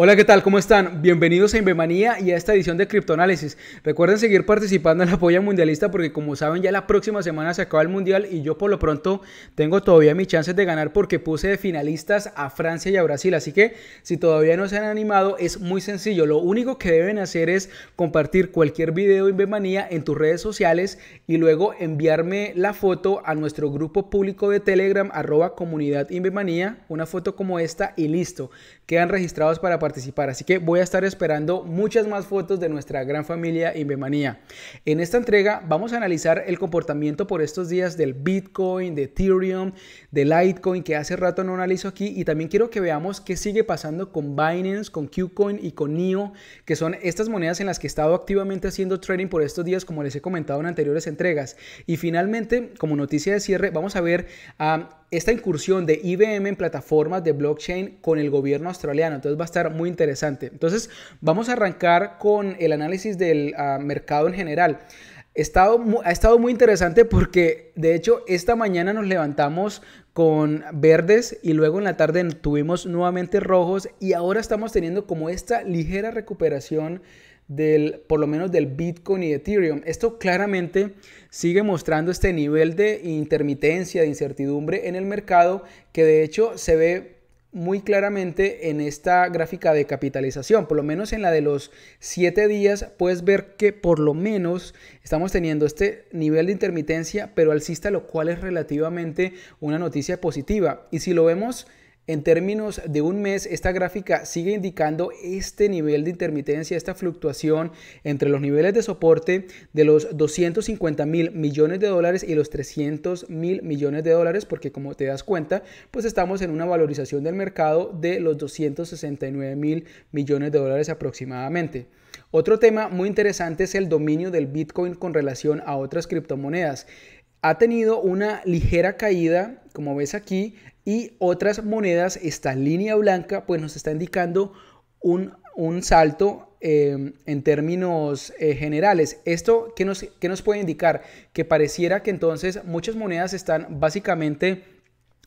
Hola, ¿qué tal? ¿Cómo están? Bienvenidos a Invemanía y a esta edición de Criptoanálisis. Recuerden seguir participando en la polla mundialista porque como saben ya la próxima semana se acaba el mundial y yo por lo pronto tengo todavía mis chances de ganar porque puse de finalistas a Francia y a Brasil. Así que si todavía no se han animado es muy sencillo. Lo único que deben hacer es compartir cualquier video de Invemanía en tus redes sociales y luego enviarme la foto a nuestro grupo público de Telegram arroba comunidad una foto como esta y listo quedan registrados para participar. Así que voy a estar esperando muchas más fotos de nuestra gran familia Invemanía. En esta entrega vamos a analizar el comportamiento por estos días del Bitcoin, de Ethereum, de Litecoin, que hace rato no analizo aquí. Y también quiero que veamos qué sigue pasando con Binance, con Qcoin y con NIO, que son estas monedas en las que he estado activamente haciendo trading por estos días, como les he comentado en anteriores entregas. Y finalmente, como noticia de cierre, vamos a ver a esta incursión de IBM en plataformas de blockchain con el gobierno australiano. Entonces va a estar muy interesante. Entonces vamos a arrancar con el análisis del ah, mercado en general. ha estado muy interesante porque de hecho esta mañana nos levantamos con verdes y luego en la tarde tuvimos nuevamente rojos y ahora estamos teniendo como esta ligera recuperación del, por lo menos del Bitcoin y Ethereum. Esto claramente sigue mostrando este nivel de intermitencia, de incertidumbre en el mercado, que de hecho se ve muy claramente en esta gráfica de capitalización, por lo menos en la de los 7 días, puedes ver que por lo menos estamos teniendo este nivel de intermitencia, pero alcista, lo cual es relativamente una noticia positiva. Y si lo vemos en términos de un mes, esta gráfica sigue indicando este nivel de intermitencia, esta fluctuación entre los niveles de soporte de los 250 mil millones de dólares y los 300 mil millones de dólares, porque como te das cuenta, pues estamos en una valorización del mercado de los 269 mil millones de dólares aproximadamente. Otro tema muy interesante es el dominio del Bitcoin con relación a otras criptomonedas ha tenido una ligera caída, como ves aquí, y otras monedas, esta línea blanca, pues nos está indicando un, salto em, en términos eh, generales. ¿Esto que nos, qué nos puede indicar? Que pareciera que entonces muchas monedas están básicamente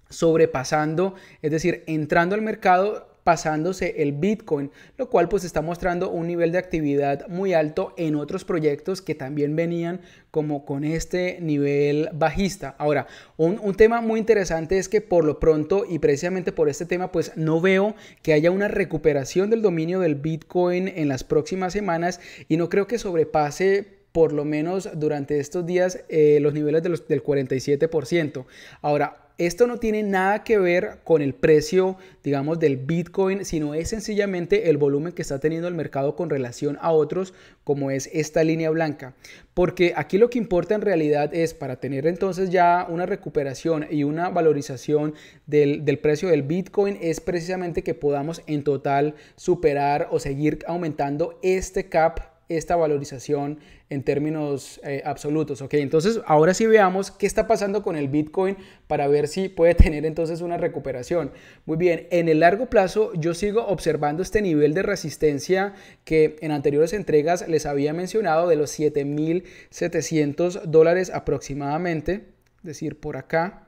sobrepasando, es decir, entrando al mercado pasándose el Bitcoin, lo cual pues está mostrando un nivel de actividad muy alto en otros proyectos que también venían como con este nivel bajista. Ahora, un, tema muy interesante es que por lo pronto y precisamente por este tema pues no veo que haya una recuperación del dominio del Bitcoin en las próximas semanas y no creo que sobrepase por lo menos durante estos días eh, los niveles del 47%. Ahora, esto no tiene nada que ver con el precio, digamos, del Bitcoin, sino es sencillamente el volumen que está teniendo el mercado con relación a otros, como es esta línea blanca. Porque aquí lo que importa en realidad es para tener entonces ya una recuperación y una valorización del, del precio del Bitcoin, es precisamente que podamos en total superar o seguir aumentando este cap esta valorización en términos eh, absolutos. Ok, entonces ahora sí veamos qué está pasando con el Bitcoin para ver si puede tener entonces una recuperación. Muy bien, en el largo plazo yo sigo observando este nivel de resistencia que en anteriores entregas les había mencionado de los 7.700 dólares aproximadamente, es decir, por acá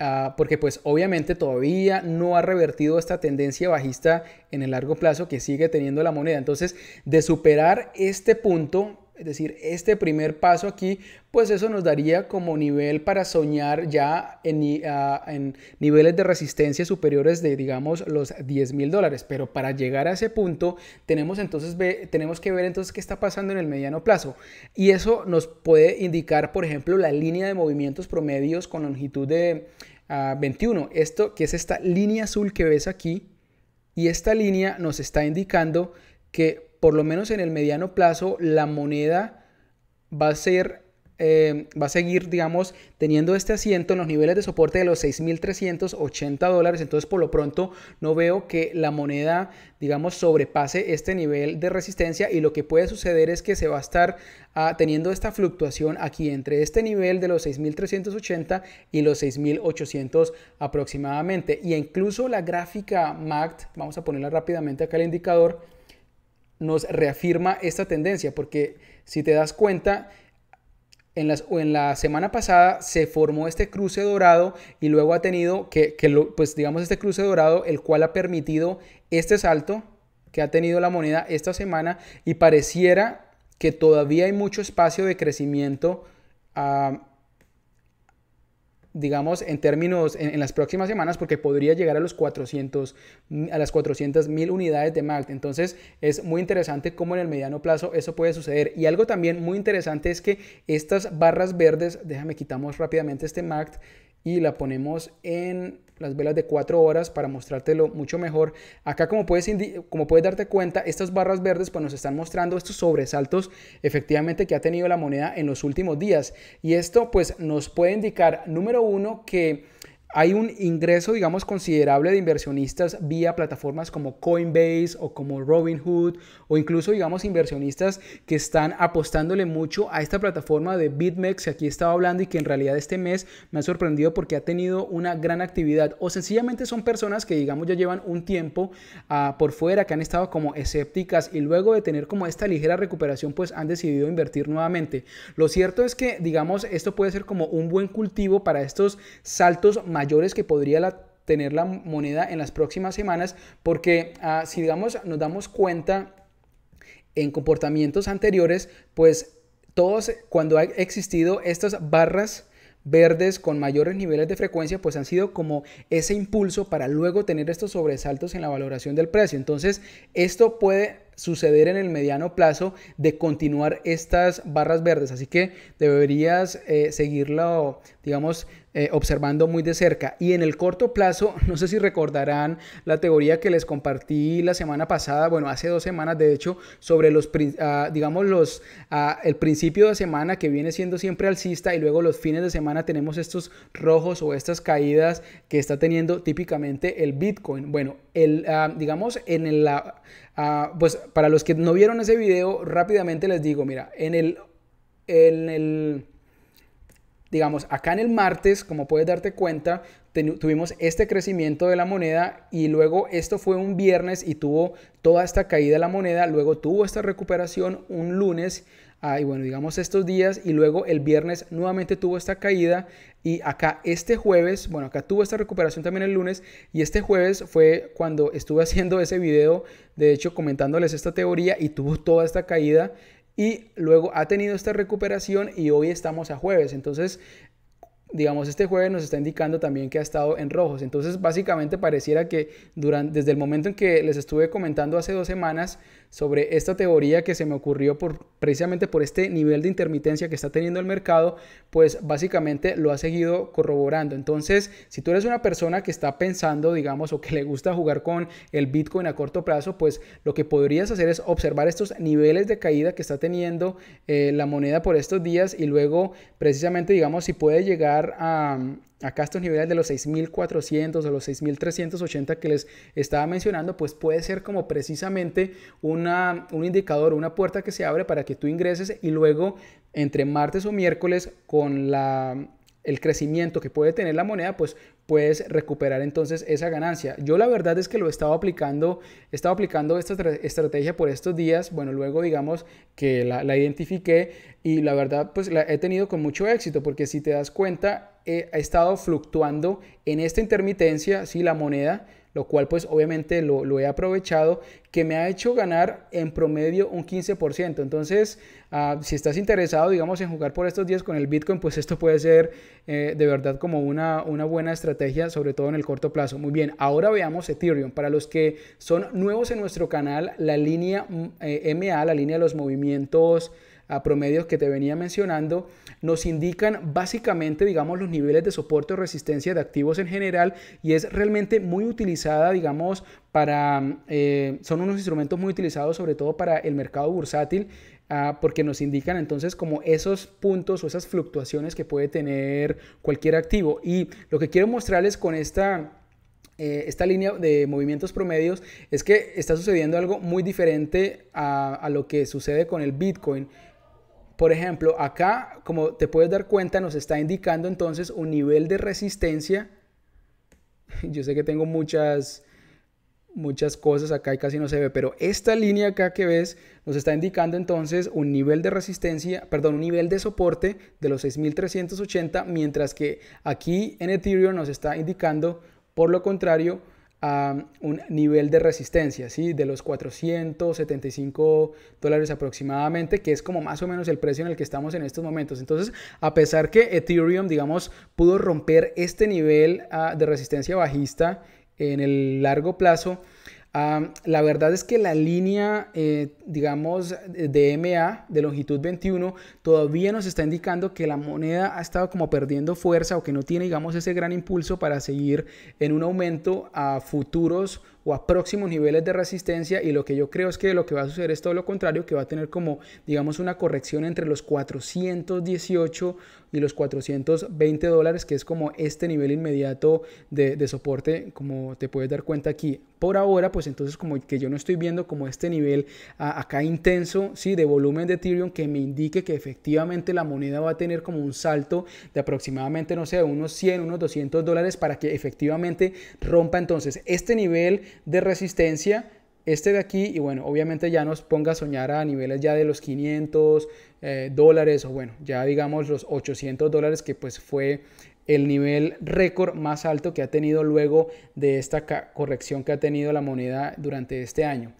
Ah, porque pues obviamente todavía no ha revertido esta tendencia bajista en el largo plazo que sigue teniendo la moneda. Entonces, de superar este punto, es decir, este primer paso aquí, pues eso nos daría como nivel para soñar ya en, ah, niveles de resistencia superiores de, digamos, los 10 mil dólares. Pero para llegar a ese punto, tenemos entonces tenemos que ver entonces qué está pasando en el mediano plazo. Y eso nos puede indicar, por ejemplo, la línea de movimientos promedios con longitud de 21. Esto que es esta línea azul que ves aquí. Y esta línea nos está indicando que por lo menos en el mediano plazo la moneda va a ser eh, va a seguir, digamos, teniendo este asiento en los niveles de soporte de los 6.380 dólares. Entonces, por lo pronto, no veo que la moneda, digamos, sobrepase este nivel de resistencia y lo que puede suceder es que se va a estar ah, teniendo esta fluctuación aquí entre este nivel de los 6.380 y los 6.800 aproximadamente. Y incluso la gráfica MACD, vamos a ponerla rápidamente acá el indicador, nos reafirma esta tendencia porque si te das cuenta, en, en la semana pasada se formó este cruce dorado y luego ha tenido que, que lo, pues digamos este cruce dorado, el cual ha permitido este salto que ha tenido la moneda esta semana y pareciera que todavía hay mucho espacio de crecimiento. Ah, digamos, en términos, en, las próximas semanas, porque podría llegar a, los 400, a las 400 mil unidades de Mac Entonces, es muy interesante cómo en el mediano plazo eso puede suceder. Y algo también muy interesante es que estas barras verdes, déjame quitamos rápidamente este Mac y la ponemos en las velas de 4 horas para mostrártelo mucho mejor. Acá como puedes, como puedes darte cuenta, estas barras verdes pues nos están mostrando estos sobresaltos efectivamente que ha tenido la moneda en los últimos días. Y esto pues nos puede indicar, número uno, que hay un ingreso, digamos, considerable de inversionistas vía plataformas como Coinbase o como Robinhood o incluso, digamos, inversionistas que están apostándole mucho a esta plataforma de BitMEX que aquí estaba hablando y que en realidad este mes me ha sorprendido porque ha tenido una gran actividad o sencillamente son personas que, digamos, ya llevan un tiempo ah, por fuera, que han estado como escépticas y luego de tener como esta ligera recuperación, pues han decidido invertir nuevamente. Lo cierto es que, digamos, esto puede ser como un buen cultivo para estos saltos más mayores que podría tener la moneda en las próximas semanas, porque ah, si digamos, nos damos cuenta en comportamientos anteriores, pues todos cuando ha existido estas barras verdes con mayores niveles de frecuencia, pues han sido como ese impulso para luego tener estos sobresaltos en la valoración del precio. Entonces, esto puede suceder en el mediano plazo de continuar estas barras verdes. Así que deberías eh, seguirlo digamos, eh, observando muy de cerca. Y en el corto plazo, no sé si recordarán la teoría que les compartí la semana pasada, bueno, hace dos semanas de hecho, sobre los, ah, digamos, los, ah, el principio de semana que viene siendo siempre alcista y luego los fines de semana tenemos estos rojos o estas caídas que está teniendo típicamente el Bitcoin. Bueno, el, ah, digamos, en la... pues para los que no vieron ese video, rápidamente les digo, mira, en el, en el digamos, acá en el martes, como puedes darte cuenta, tuvimos este crecimiento de la moneda y luego esto fue un viernes y tuvo toda esta caída de la moneda, luego tuvo esta recuperación un lunes. Ah, y bueno, digamos estos días y luego el viernes nuevamente tuvo esta caída y acá este jueves, bueno, acá tuvo esta recuperación también el lunes y este jueves fue cuando estuve haciendo ese video, de hecho comentándoles esta teoría y tuvo toda esta caída y luego ha tenido esta recuperación y hoy estamos a jueves. Entonces, digamos, este jueves nos está indicando también que ha estado en rojos. Entonces, básicamente pareciera que durante, desde el momento en que les estuve comentando hace dos semanas sobre esta teoría que se me ocurrió por, precisamente por este nivel de intermitencia que está teniendo el mercado, pues básicamente lo ha seguido corroborando. Entonces, si tú eres una persona que está pensando, digamos, o que le gusta jugar con el Bitcoin a corto plazo, pues lo que podrías hacer es observar estos niveles de caída que está teniendo eh, la moneda por estos días y luego precisamente, digamos, si puede llegar a, acá estos niveles de los 6400 o los 6380 que les estaba mencionando, pues puede ser como precisamente una, un indicador, una puerta que se abre para que tú ingreses y luego entre martes o miércoles con la el crecimiento que puede tener la moneda, pues puedes recuperar entonces esa ganancia. Yo la verdad es que lo he estado aplicando, he estado aplicando esta estrategia por estos días, bueno, luego digamos que la, identifique identifiqué y la verdad pues la he tenido con mucho éxito, porque si te das cuenta, he, ha estado fluctuando en esta intermitencia, si la moneda lo cual pues obviamente lo, he aprovechado, que me ha hecho ganar en promedio un 15%. Entonces, ah, si estás interesado, digamos, en jugar por estos días con el Bitcoin, pues esto puede ser eh, de verdad como una, una buena estrategia, sobre todo en el corto plazo. Muy bien, ahora veamos Ethereum. Para los que son nuevos en nuestro canal, la línea MA, mm, eh, la línea de los movimientos a promedios que te venía mencionando, nos indican básicamente, digamos, los niveles de soporte o resistencia de activos en general y es realmente muy utilizada, digamos, para, eh, son unos instrumentos muy utilizados sobre todo para el mercado bursátil ah, porque nos indican entonces como esos puntos o esas fluctuaciones que puede tener cualquier activo. Y lo que quiero mostrarles con esta... Eh, esta línea de movimientos promedios es que está sucediendo algo muy diferente a lo que sucede con el Bitcoin. Por ejemplo, acá, como te puedes dar cuenta, nos está indicando entonces un nivel de resistencia. Yo sé que tengo muchas, muchas cosas acá y casi no se ve, pero esta línea acá que ves nos está indicando entonces un nivel de resistencia, perdón, un nivel de soporte de los 6380, mientras que aquí en Ethereum nos está indicando, por lo contrario, a un nivel de resistencia, ¿sí? De los 475 dólares aproximadamente, que es como más o menos el precio en el que estamos en estos momentos. Entonces, a pesar que Ethereum, digamos, pudo romper este nivel ah, de resistencia bajista en el largo plazo, la verdad es que la línea, eh, digamos, de MA, de longitud 21, todavía nos está indicando que la moneda ha estado como perdiendo fuerza o que no tiene, digamos, ese gran impulso para seguir en un aumento a futuros a próximos niveles de resistencia y lo que yo creo es que lo que va a suceder es todo lo contrario, que va a tener como digamos una corrección entre los 418 y los 420 dólares, que es como este nivel inmediato de, soporte, como te puedes dar cuenta aquí. Por ahora, pues entonces como que yo no estoy viendo como este nivel acá intenso, ¿sí? De volumen de Ethereum que me indique que efectivamente la moneda va a tener como un salto de aproximadamente, no sé, unos 100, unos 200 dólares para que efectivamente rompa entonces este nivel de resistencia, este de aquí, y bueno, obviamente ya nos ponga a soñar a niveles ya de los 500 eh, dólares, o bueno, ya digamos los 800 dólares, que pues fue el nivel récord más alto que ha tenido luego de esta corrección que ha tenido la moneda durante este año.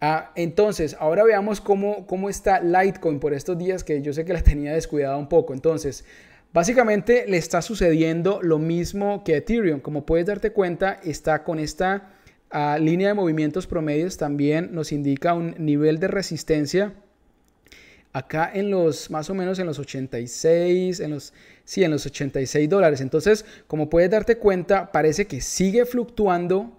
Ah, entonces, ahora veamos cómo, cómo está Litecoin por estos días que yo sé que la tenía descuidada un poco. Entonces, básicamente le está sucediendo lo mismo que Ethereum. Como puedes darte cuenta, está con esta línea de movimientos promedios también nos indica un nivel de resistencia acá en los más o menos en los 86, en los sí, en los 86 dólares. Entonces, como puedes darte cuenta, parece que sigue fluctuando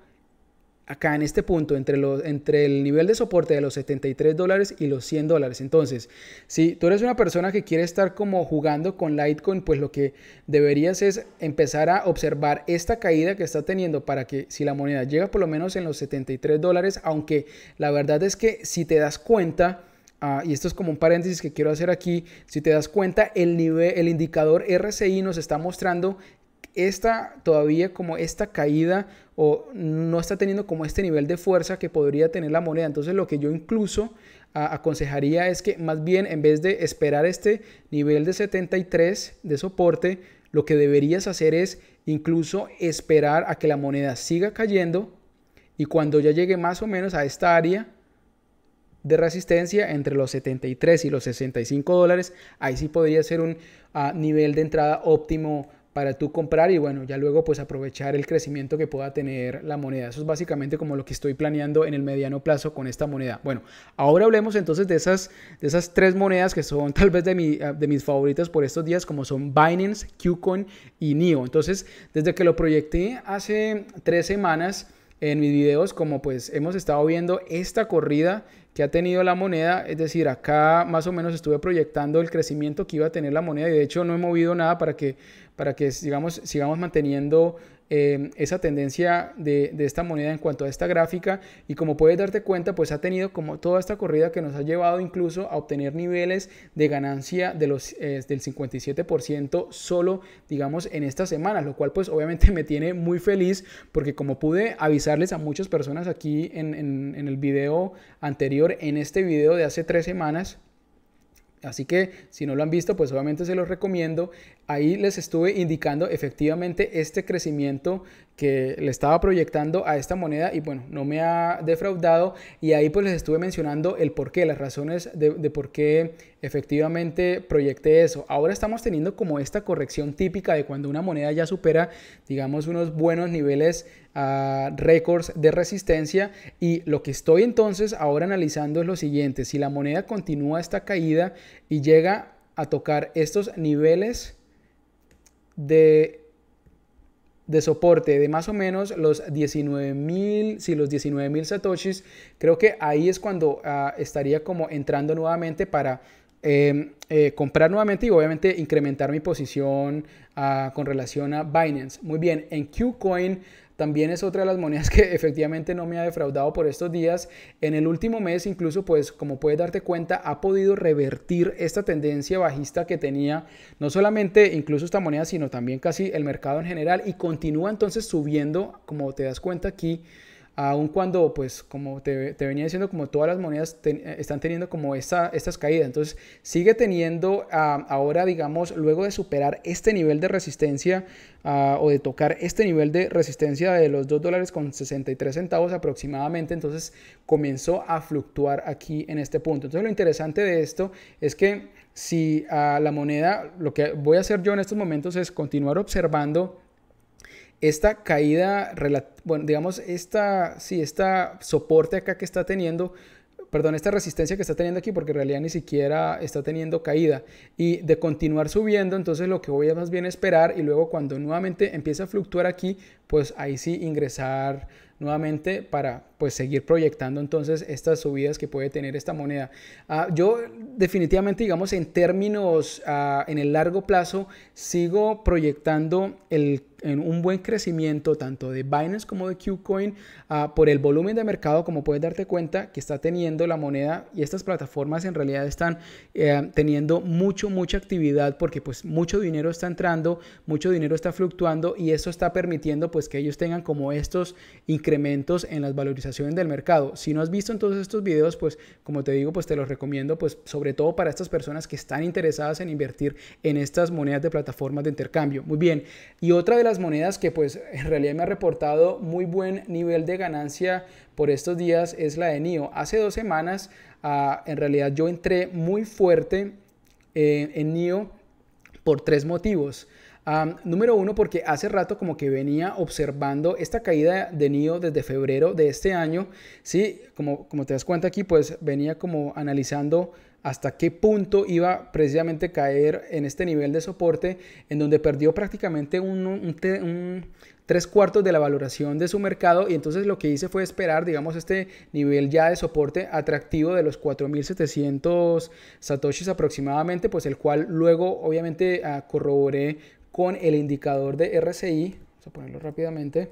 acá en este punto, entre, los, entre el nivel de soporte de los 73 dólares y los 100 dólares. Entonces, si tú eres una persona que quiere estar como jugando con Litecoin, pues lo que deberías es empezar a observar esta caída que está teniendo para que si la moneda llega por lo menos en los 73 dólares, aunque la verdad es que si te das cuenta... Ah, y esto es como un paréntesis que quiero hacer aquí, si te das cuenta, el, nivel, el indicador RSI nos está mostrando esta todavía como esta caída o no está teniendo como este nivel de fuerza que podría tener la moneda. Entonces lo que yo incluso aconsejaría es que más bien en vez de esperar este nivel de 73 de soporte, lo que deberías hacer es incluso esperar a que la moneda siga cayendo y cuando ya llegue más o menos a esta área de resistencia entre los 73 y los 65 dólares, ahí sí podría ser un ah, nivel de entrada óptimo para tú comprar y bueno, ya luego pues aprovechar el crecimiento que pueda tener la moneda. Eso es básicamente como lo que estoy planeando en el mediano plazo con esta moneda. Bueno, ahora hablemos entonces de esas, de esas tres monedas que son tal vez de, ah, de mis favoritas por estos días, como son Binance, Qcoin y NIO. Entonces, desde que lo proyecté hace tres semanas en mis videos, como pues hemos estado viendo esta corrida que ha tenido la moneda, es decir, acá más o menos estuve proyectando el crecimiento que iba a tener la moneda y de hecho no he movido nada para que, para que sigamos, sigamos manteniendo Em, esa tendencia de, esta moneda en cuanto a esta gráfica y como puedes darte cuenta pues ha tenido como toda esta corrida que nos ha llevado incluso a obtener niveles de ganancia de los, eh, del 57% solo digamos en esta semana lo cual pues obviamente me tiene muy feliz porque como pude avisarles a muchas personas aquí en, en el video anterior en este video de hace tres semanas Así que si no lo han visto, pues obviamente se los recomiendo. Ahí les estuve indicando efectivamente este crecimiento que le estaba proyectando a esta moneda y bueno, no me ha defraudado y ahí pues les estuve mencionando el por qué, las razones de, por qué efectivamente proyecté eso. Ahora estamos teniendo como esta corrección típica de cuando una moneda ya supera, digamos, unos buenos niveles ah, récords de resistencia y lo que estoy entonces ahora analizando es lo siguiente, si la moneda continúa esta caída y llega a tocar estos niveles de de soporte de más o menos los 19.000, si los los 19.000 satoshis, creo que ahí es cuando ah, estaría como entrando nuevamente para em, eh, comprar nuevamente y obviamente incrementar mi posición ah, con relación a Binance. Muy bien, en Qcoin también es otra de las monedas que efectivamente no me ha defraudado por estos días. En el último mes incluso, pues como puedes darte cuenta, ha podido revertir esta tendencia bajista que tenía no solamente incluso esta moneda, sino también casi el mercado en general y continúa entonces subiendo, como te das cuenta aquí aun cuando, pues, como te, venía diciendo, como todas las monedas eh, están teniendo como esta, estas caídas. Entonces, sigue teniendo ahora, digamos, luego de superar este nivel de resistencia ah, o de tocar este nivel de resistencia de los 2 dólares con 63 centavos aproximadamente, entonces comenzó a fluctuar aquí en este punto. Entonces, lo interesante de esto es que si ah, la moneda, lo que voy a hacer yo en estos momentos es continuar observando esta caída, bueno, digamos, esta, sí, esta soporte acá que está teniendo, perdón, esta resistencia que está teniendo aquí, porque en realidad ni siquiera está teniendo caída, y de continuar subiendo, entonces lo que voy a más bien esperar, y luego cuando nuevamente empieza a fluctuar aquí, pues ahí sí ingresar nuevamente para pues seguir proyectando entonces estas subidas que puede tener esta moneda. Ah, yo definitivamente digamos en términos ah, en el largo plazo sigo proyectando el en un buen crecimiento tanto de Binance como de QCoin ah, por el volumen de mercado, como puedes darte cuenta, que está teniendo la moneda y estas plataformas en realidad están eh, teniendo mucho, mucha actividad porque pues mucho dinero está entrando, mucho dinero está fluctuando y eso está permitiendo pues que ellos tengan como estos incrementos en las valorizaciones del mercado. Si no has visto en todos estos videos, pues como te digo, pues te los recomiendo pues sobre todo para estas personas que están interesadas en invertir en estas monedas de plataformas de intercambio. Muy bien, y otra de las monedas que pues en realidad me ha reportado muy buen nivel de ganancia por estos días es la de NIO. Hace dos semanas ah, en realidad yo entré muy fuerte eh, en NIO por tres motivos. Ah, número uno, porque hace rato como que venía observando esta caída de NIO desde febrero de este año. Sí, como, como te das cuenta aquí, pues venía como analizando hasta qué punto iba precisamente a caer en este nivel de soporte, en donde perdió prácticamente un, tres cuartos de la valoración de su mercado y entonces lo que hice fue esperar, digamos, este nivel ya de soporte atractivo de los 4.700 satoshis aproximadamente, pues el cual luego obviamente ah, corroboré con el indicador de RCI, vamos a ponerlo rápidamente,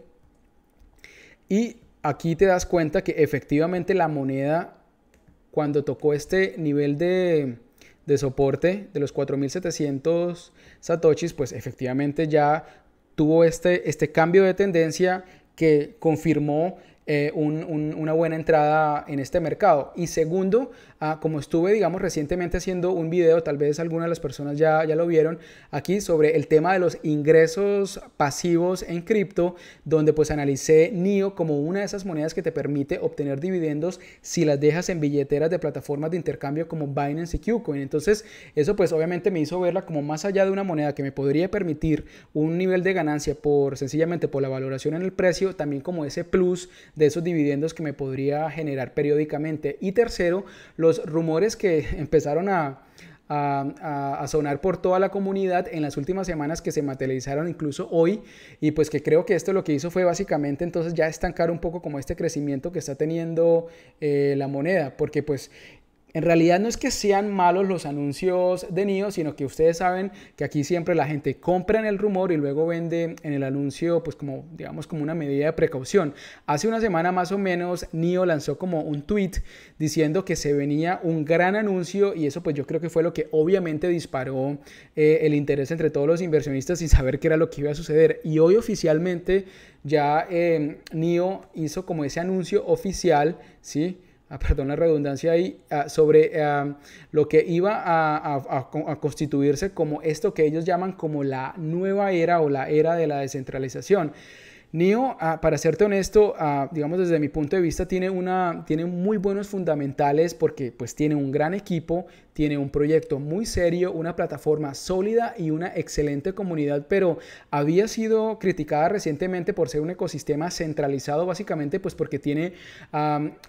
y aquí te das cuenta que efectivamente la moneda cuando tocó este nivel de, soporte de los 4.700 satoshis, pues efectivamente ya tuvo este, este cambio de tendencia que confirmó eh, una buena entrada en este mercado. Y segundo, ah, como estuve, digamos, recientemente haciendo un video, tal vez algunas de las personas ya, ya lo vieron aquí, sobre el tema de los ingresos pasivos en cripto, donde pues analicé NIO como una de esas monedas que te permite obtener dividendos si las dejas en billeteras de plataformas de intercambio como Binance y KuCoin. Entonces, eso pues obviamente me hizo verla como más allá de una moneda que me podría permitir un nivel de ganancia por sencillamente por la valoración en el precio, también como ese plus de esos dividendos que me podría generar periódicamente. Y tercero, los rumores que empezaron a, sonar por toda la comunidad en las últimas semanas que se materializaron incluso hoy y pues que creo que esto lo que hizo fue básicamente entonces ya estancar un poco como este crecimiento que está teniendo eh, la moneda porque pues en realidad no es que sean malos los anuncios de NIO, sino que ustedes saben que aquí siempre la gente compra en el rumor y luego vende en el anuncio, pues como digamos como una medida de precaución. Hace una semana más o menos NIO lanzó como un tweet diciendo que se venía un gran anuncio y eso pues yo creo que fue lo que obviamente disparó eh, el interés entre todos los inversionistas sin saber qué era lo que iba a suceder. Y hoy oficialmente ya eh, NIO hizo como ese anuncio oficial, ¿sí? Ah, perdón la redundancia ahí, ah, sobre ah, lo que iba a, constituirse como esto que ellos llaman como la nueva era o la era de la descentralización. NIO, para serte honesto, digamos desde mi punto de vista, tiene, una, tiene muy buenos fundamentales porque pues tiene un gran equipo, tiene un proyecto muy serio, una plataforma sólida y una excelente comunidad, pero había sido criticada recientemente por ser un ecosistema centralizado básicamente pues porque tiene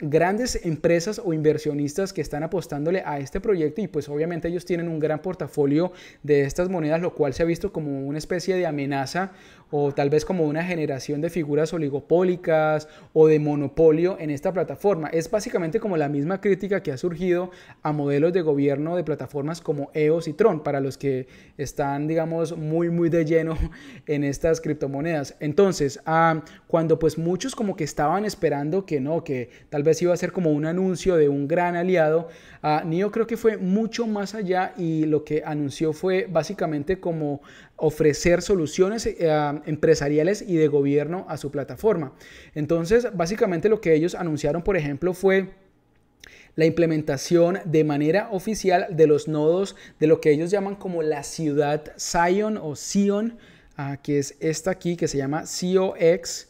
grandes empresas o inversionistas que están apostándole a este proyecto y pues obviamente ellos tienen un gran portafolio de estas monedas, lo cual se ha visto como una especie de amenaza o tal vez como una generación de figuras oligopólicas o de monopolio en esta plataforma. Es básicamente como la misma crítica que ha surgido a modelos de gobierno de plataformas como EOS y Tron, para los que están, digamos, muy, muy de lleno en estas criptomonedas. Entonces, ah, cuando pues muchos como que estaban esperando que no, que tal vez iba a ser como un anuncio de un gran aliado, ah, NIO creo que fue mucho más allá y lo que anunció fue básicamente como ofrecer soluciones eh, ah, empresariales y de gobierno a su plataforma. Entonces, básicamente lo que ellos anunciaron, por ejemplo, fue la implementación de manera oficial de los nodos de lo que ellos llaman como la ciudad Zion o Sion, ah, que es esta aquí que se llama COX.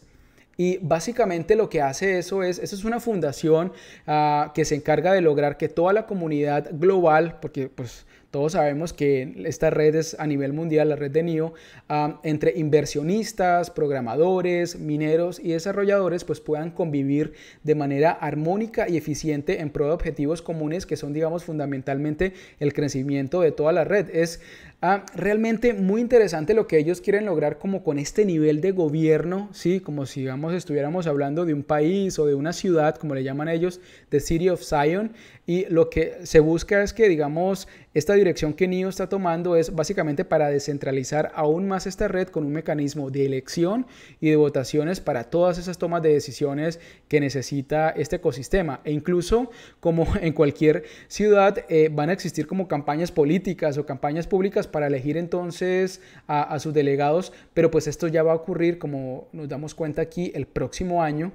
Y básicamente lo que hace eso es, eso es una fundación ah, que se encarga de lograr que toda la comunidad global, porque pues todos sabemos que estas redes a nivel mundial, la red de NIO, ah, entre inversionistas, programadores, mineros y desarrolladores, pues puedan convivir de manera armónica y eficiente en pro de objetivos comunes que son, digamos, fundamentalmente el crecimiento de toda la red. Es Ah, realmente muy interesante lo que ellos quieren lograr como con este nivel de gobierno, ¿sí? como si digamos, estuviéramos hablando de un país o de una ciudad, como le llaman ellos, de City of Zion, y lo que se busca es que digamos esta dirección que NIO está tomando es básicamente para descentralizar aún más esta red con un mecanismo de elección y de votaciones para todas esas tomas de decisiones que necesita este ecosistema. E incluso, como en cualquier ciudad, eh, van a existir como campañas políticas o campañas públicas para elegir entonces a, sus delegados, pero pues esto ya va a ocurrir, como nos damos cuenta aquí, el próximo año,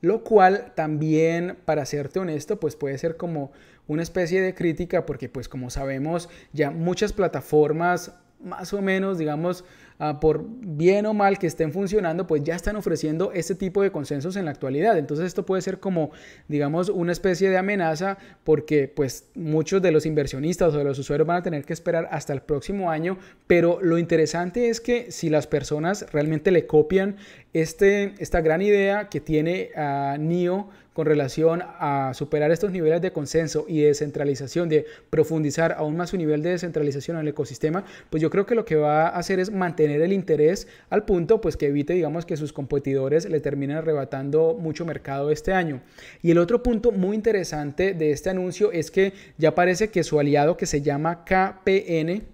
lo cual también, para serte honesto, pues puede ser como una especie de crítica porque pues como sabemos ya muchas plataformas más o menos, digamos, ah, por bien o mal que estén funcionando, pues ya están ofreciendo este tipo de consensos en la actualidad. Entonces esto puede ser como, digamos, una especie de amenaza porque pues muchos de los inversionistas o de los usuarios van a tener que esperar hasta el próximo año, pero lo interesante es que si las personas realmente le copian este, esta gran idea que tiene ah, NIO, con relación a superar estos niveles de consenso y de descentralización, de profundizar aún más su nivel de descentralización en el ecosistema, pues yo creo que lo que va a hacer es mantener el interés al punto pues que evite digamos que sus competidores le terminen arrebatando mucho mercado este año. Y el otro punto muy interesante de este anuncio es que ya parece que su aliado que se llama KPN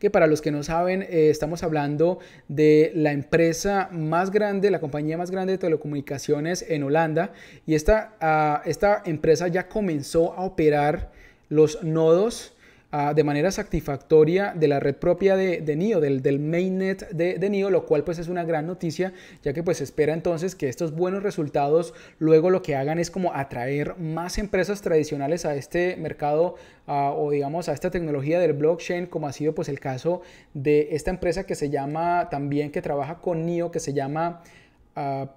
que para los que no saben, eh, estamos hablando de la empresa más grande, la compañía más grande de telecomunicaciones en Holanda. Y esta ah, empresa ya comenzó a operar los nodos de manera satisfactoria de la red propia de, NIO, del, mainnet de, NIO, lo cual pues es una gran noticia, ya que pues espera entonces que estos buenos resultados luego lo que hagan es como atraer más empresas tradicionales a este mercado o digamos a esta tecnología del blockchain, como ha sido pues el caso de esta empresa que se llama también, que trabaja con NIO, que se llama ah,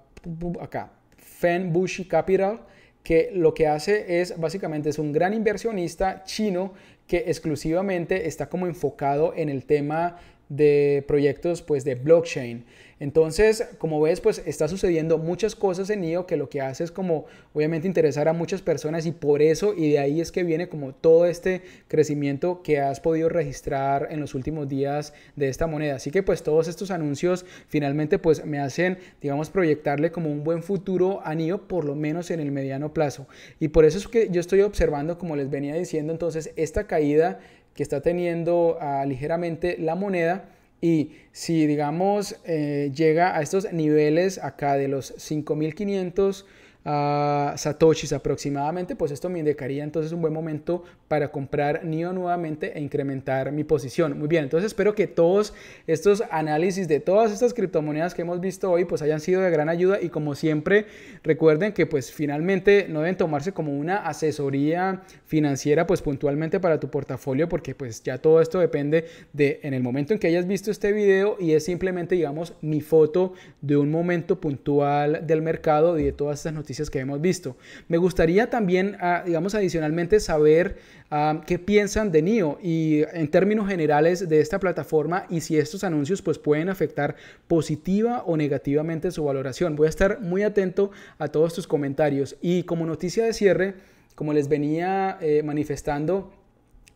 acá, Fenbushi Capital que lo que hace es básicamente es un gran inversionista chino que exclusivamente está como enfocado en el tema de proyectos pues de blockchain. Entonces, como ves, pues está sucediendo muchas cosas en NIO que lo que hace es como obviamente interesar a muchas personas y por eso y de ahí es que viene como todo este crecimiento que has podido registrar en los últimos días de esta moneda. Así que pues todos estos anuncios finalmente pues me hacen, digamos, proyectarle como un buen futuro a NIO por lo menos en el mediano plazo. Y por eso es que yo estoy observando, como les venía diciendo, entonces esta caída que está teniendo ah, ligeramente la moneda y si, digamos, eh, llega a estos niveles acá de los 5500, a satoshis aproximadamente, pues esto me indicaría entonces un buen momento para comprar NIO nuevamente e incrementar mi posición. Muy bien, entonces espero que todos estos análisis de todas estas criptomonedas que hemos visto hoy pues hayan sido de gran ayuda y como siempre recuerden que pues finalmente no deben tomarse como una asesoría financiera pues puntualmente para tu portafolio porque pues ya todo esto depende de en el momento en que hayas visto este video y es simplemente digamos mi foto de un momento puntual del mercado y de todas estas noticias que hemos visto. Me gustaría también, ah, digamos, adicionalmente saber ah, qué piensan de NIO y en términos generales de esta plataforma y si estos anuncios pues pueden afectar positiva o negativamente su valoración. Voy a estar muy atento a todos tus comentarios y como noticia de cierre, como les venía eh, manifestando,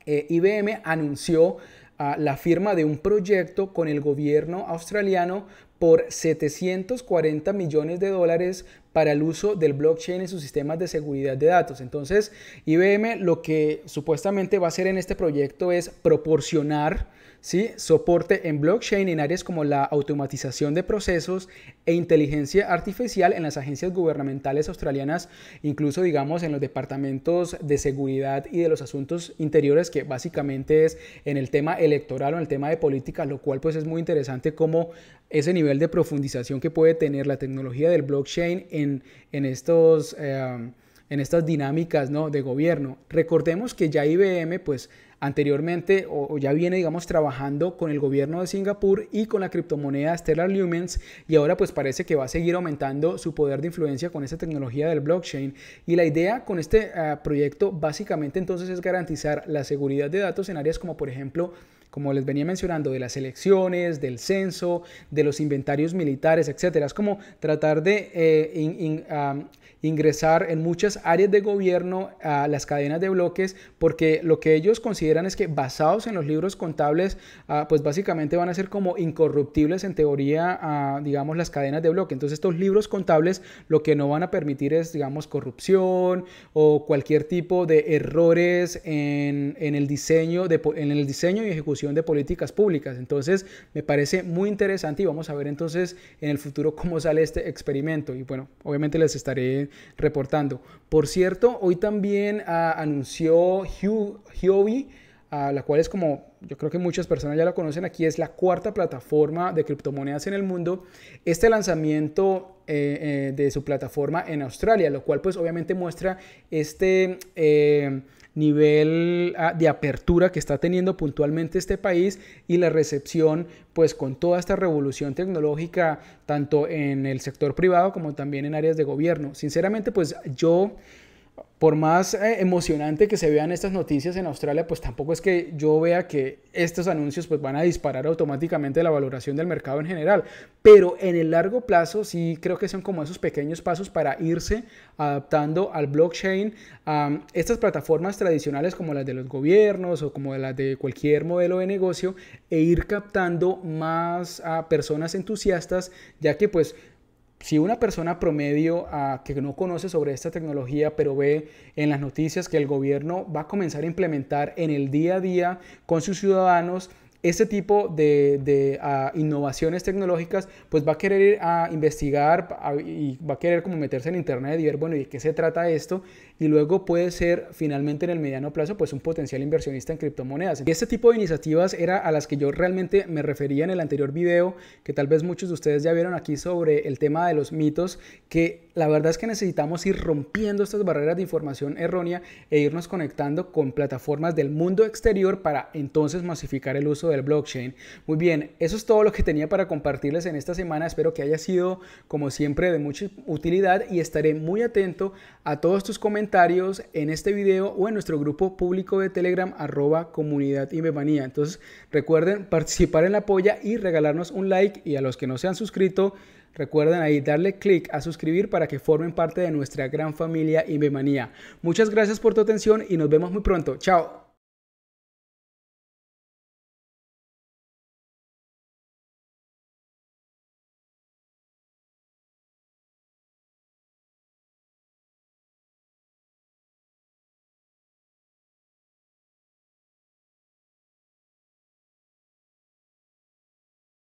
eh, IBM anunció ah, la firma de un proyecto con el gobierno australiano por 740 millones de dólares para el uso del blockchain en sus sistemas de seguridad de datos. Entonces, IBM lo que supuestamente va a hacer en este proyecto es proporcionar soporte en blockchain en áreas como la automatización de procesos e inteligencia artificial en las agencias gubernamentales australianas, incluso digamos en los departamentos de seguridad y de los asuntos interiores, que básicamente es en el tema electoral o en el tema de política, lo cual pues es muy interesante como ese nivel de profundización que puede tener la tecnología del blockchain en, estos... Eh, en estas dinámicas ¿no? de gobierno. Recordemos que ya IBM pues anteriormente o, ya viene, digamos, trabajando con el gobierno de Singapur y con la criptomoneda Stellar Lumens y ahora pues parece que va a seguir aumentando su poder de influencia con esta tecnología del blockchain y la idea con este ah, proyecto básicamente entonces es garantizar la seguridad de datos en áreas como por ejemplo como les venía mencionando, de las elecciones, del censo, de los inventarios militares, etcétera. Es como tratar de eh, ingresar en muchas áreas de gobierno a las cadenas de bloques, porque lo que ellos consideran es que basados en los libros contables, ah, pues básicamente van a ser como incorruptibles en teoría, digamos, las cadenas de bloque. Entonces estos libros contables lo que no van a permitir es, digamos, corrupción o cualquier tipo de errores en, el diseño de, en el diseño y ejecución de políticas públicas. Entonces, me parece muy interesante y vamos a ver entonces en el futuro cómo sale este experimento. Y bueno, obviamente les estaré reportando. Por cierto, hoy también ah, anunció Huobi, a ah, la cual es como yo creo que muchas personas ya la conocen aquí, es la cuarta plataforma de criptomonedas en el mundo. Este lanzamiento eh, eh, de su plataforma en Australia, lo cual pues obviamente muestra este... Eh, nivel ah, de apertura que está teniendo puntualmente este país y la recepción pues con toda esta revolución tecnológica tanto en el sector privado como también en áreas de gobierno. Sinceramente pues yo por más eh, emocionante que se vean estas noticias en Australia, pues tampoco es que yo vea que estos anuncios pues, van a disparar automáticamente la valoración del mercado en general. Pero en el largo plazo sí creo que son como esos pequeños pasos para irse adaptando al blockchain, a estas plataformas tradicionales como las de los gobiernos o como las de cualquier modelo de negocio e ir captando más a personas entusiastas, ya que pues si una persona promedio ah, que no conoce sobre esta tecnología, pero ve en las noticias que el gobierno va a comenzar a implementar en el día a día con sus ciudadanos, este tipo de, ah, innovaciones tecnológicas, pues va a querer ir ah, a investigar y va a querer como meterse en internet y ver, bueno, ¿y de qué se trata esto? y luego puede ser finalmente en el mediano plazo pues un potencial inversionista en criptomonedas. Y este tipo de iniciativas era a las que yo realmente me refería en el anterior video que tal vez muchos de ustedes ya vieron aquí sobre el tema de los mitos que la verdad es que necesitamos ir rompiendo estas barreras de información errónea e irnos conectando con plataformas del mundo exterior para entonces masificar el uso del blockchain. Muy bien, eso es todo lo que tenía para compartirles en esta semana. Espero que haya sido como siempre de mucha utilidad y estaré muy atento a todos tus comentarios comentarios en este video o en nuestro grupo público de Telegram arroba comunidad bebanía Entonces recuerden participar en la polla y regalarnos un like y a los que no se han suscrito recuerden ahí darle clic a suscribir para que formen parte de nuestra gran familia manía Muchas gracias por tu atención y nos vemos muy pronto. Chao.